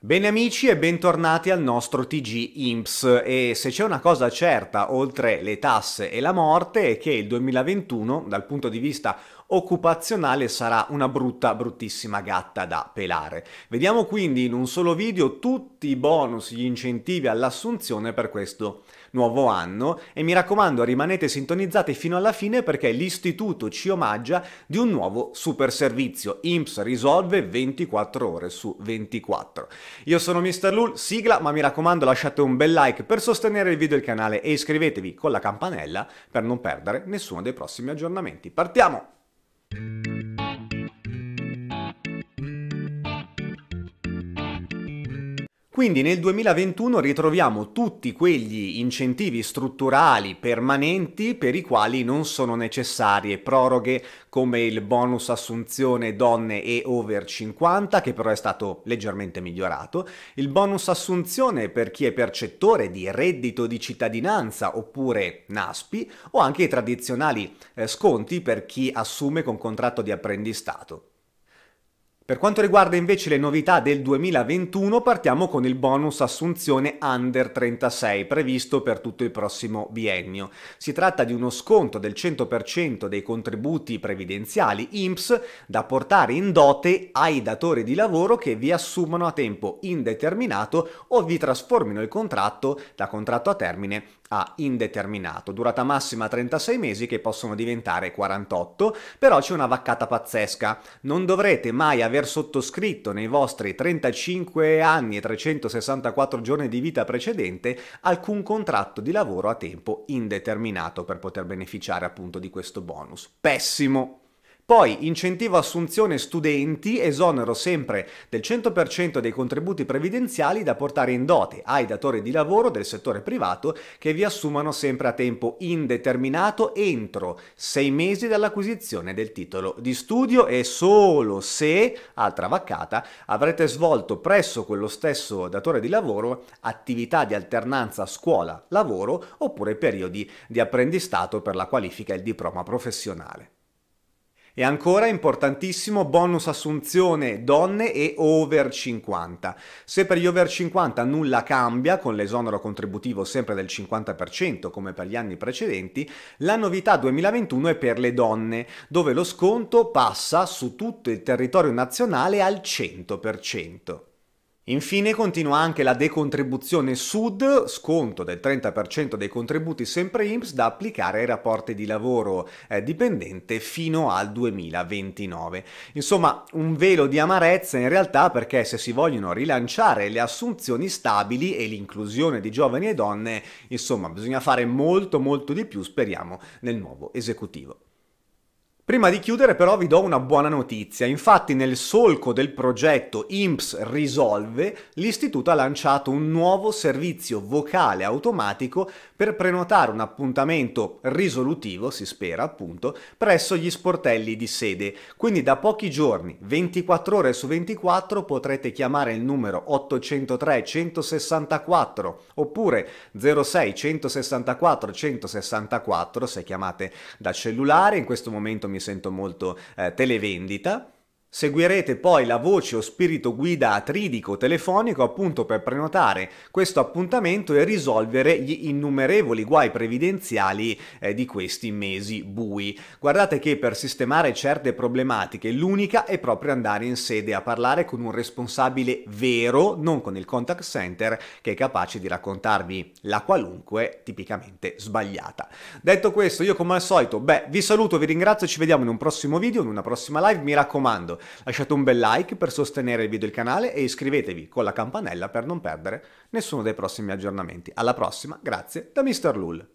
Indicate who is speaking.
Speaker 1: Bene amici e bentornati al nostro TG IMPS e se c'è una cosa certa oltre le tasse e la morte è che il 2021 dal punto di vista occupazionale sarà una brutta bruttissima gatta da pelare. Vediamo quindi in un solo video tutti i bonus, gli incentivi all'assunzione per questo nuovo anno e mi raccomando rimanete sintonizzati fino alla fine perché l'istituto ci omaggia di un nuovo super servizio. IMPS risolve 24 ore su 24. Io sono Mr. Lul, sigla, ma mi raccomando lasciate un bel like per sostenere il video e il canale e iscrivetevi con la campanella per non perdere nessuno dei prossimi aggiornamenti. Partiamo! Quindi nel 2021 ritroviamo tutti quegli incentivi strutturali permanenti per i quali non sono necessarie proroghe come il bonus assunzione donne e over 50 che però è stato leggermente migliorato, il bonus assunzione per chi è percettore di reddito di cittadinanza oppure NASPI o anche i tradizionali eh, sconti per chi assume con contratto di apprendistato. Per quanto riguarda invece le novità del 2021, partiamo con il bonus assunzione under 36 previsto per tutto il prossimo biennio. Si tratta di uno sconto del 100% dei contributi previdenziali INPS da portare in dote ai datori di lavoro che vi assumono a tempo indeterminato o vi trasformino il contratto da contratto a termine a indeterminato, durata massima 36 mesi che possono diventare 48, però c'è una vaccata pazzesca. Non dovrete mai avere aver sottoscritto nei vostri 35 anni e 364 giorni di vita precedente alcun contratto di lavoro a tempo indeterminato per poter beneficiare appunto di questo bonus. Pessimo! Poi incentivo assunzione studenti, esonero sempre del 100% dei contributi previdenziali da portare in dote ai datori di lavoro del settore privato che vi assumano sempre a tempo indeterminato entro sei mesi dall'acquisizione del titolo di studio e solo se, altra vaccata, avrete svolto presso quello stesso datore di lavoro attività di alternanza scuola-lavoro oppure periodi di apprendistato per la qualifica e il diploma professionale. E ancora importantissimo bonus assunzione donne e over 50. Se per gli over 50 nulla cambia, con l'esonero contributivo sempre del 50% come per gli anni precedenti, la novità 2021 è per le donne, dove lo sconto passa su tutto il territorio nazionale al 100%. Infine continua anche la decontribuzione sud, sconto del 30% dei contributi sempre IMSS da applicare ai rapporti di lavoro eh, dipendente fino al 2029. Insomma, un velo di amarezza in realtà perché se si vogliono rilanciare le assunzioni stabili e l'inclusione di giovani e donne, insomma, bisogna fare molto molto di più, speriamo, nel nuovo esecutivo. Prima di chiudere però vi do una buona notizia, infatti nel solco del progetto IMPS Risolve l'istituto ha lanciato un nuovo servizio vocale automatico per prenotare un appuntamento risolutivo, si spera appunto, presso gli sportelli di sede. Quindi da pochi giorni, 24 ore su 24, potrete chiamare il numero 803 164 oppure 06 164 164 se chiamate da cellulare, in questo momento mi mi sento molto eh, televendita Seguirete poi la voce o spirito guida atridico telefonico appunto per prenotare questo appuntamento e risolvere gli innumerevoli guai previdenziali eh, di questi mesi bui. Guardate che per sistemare certe problematiche l'unica è proprio andare in sede a parlare con un responsabile vero, non con il contact center che è capace di raccontarvi la qualunque tipicamente sbagliata. Detto questo, io come al solito, beh, vi saluto, vi ringrazio, ci vediamo in un prossimo video, in una prossima live, mi raccomando Lasciate un bel like per sostenere il video e il canale e iscrivetevi con la campanella per non perdere nessuno dei prossimi aggiornamenti. Alla prossima, grazie da Mr. Lul.